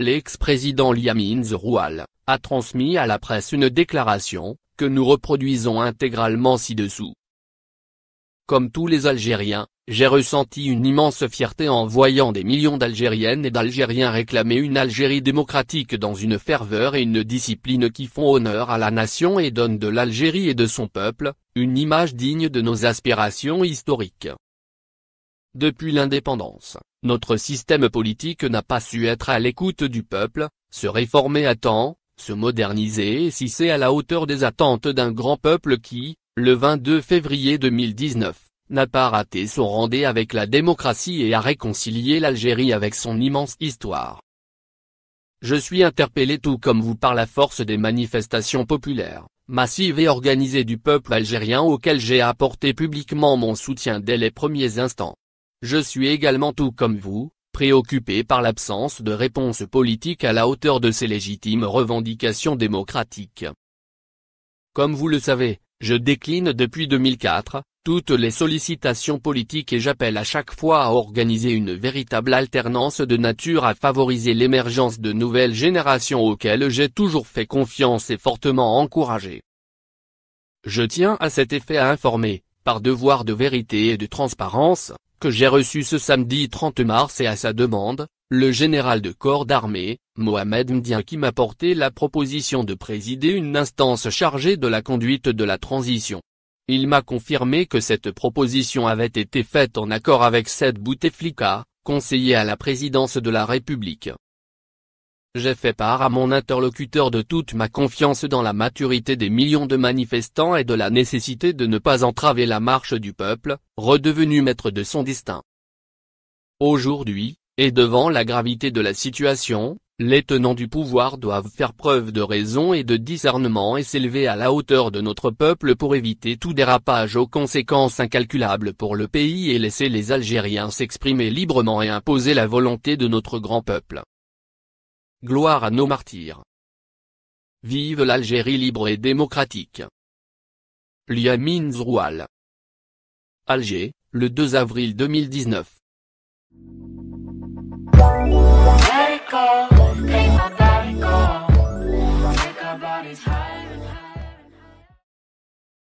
l'ex-président Liamine Zeroual, a transmis à la presse une déclaration, que nous reproduisons intégralement ci-dessous. Comme tous les Algériens, j'ai ressenti une immense fierté en voyant des millions d'Algériennes et d'Algériens réclamer une Algérie démocratique dans une ferveur et une discipline qui font honneur à la nation et donnent de l'Algérie et de son peuple, une image digne de nos aspirations historiques. Depuis l'indépendance, notre système politique n'a pas su être à l'écoute du peuple, se réformer à temps, se moderniser et si c'est à la hauteur des attentes d'un grand peuple qui, le 22 février 2019, n'a pas raté son rendez avec la démocratie et a réconcilié l'Algérie avec son immense histoire. Je suis interpellé tout comme vous par la force des manifestations populaires, massives et organisées du peuple algérien auquel j'ai apporté publiquement mon soutien dès les premiers instants. Je suis également tout comme vous, préoccupé par l'absence de réponse politique à la hauteur de ces légitimes revendications démocratiques. Comme vous le savez, je décline depuis 2004, toutes les sollicitations politiques et j'appelle à chaque fois à organiser une véritable alternance de nature à favoriser l'émergence de nouvelles générations auxquelles j'ai toujours fait confiance et fortement encouragé. Je tiens à cet effet à informer, par devoir de vérité et de transparence, que j'ai reçu ce samedi 30 mars et à sa demande, le général de corps d'armée, Mohamed Mdien qui m'a porté la proposition de présider une instance chargée de la conduite de la transition. Il m'a confirmé que cette proposition avait été faite en accord avec Seth Bouteflika, conseiller à la présidence de la République. J'ai fait part à mon interlocuteur de toute ma confiance dans la maturité des millions de manifestants et de la nécessité de ne pas entraver la marche du peuple, redevenu maître de son destin. Aujourd'hui, et devant la gravité de la situation, les tenants du pouvoir doivent faire preuve de raison et de discernement et s'élever à la hauteur de notre peuple pour éviter tout dérapage aux conséquences incalculables pour le pays et laisser les Algériens s'exprimer librement et imposer la volonté de notre grand peuple. Gloire à nos martyrs. Vive l'Algérie libre et démocratique. Liamine Zroual. Alger, le 2 avril 2019.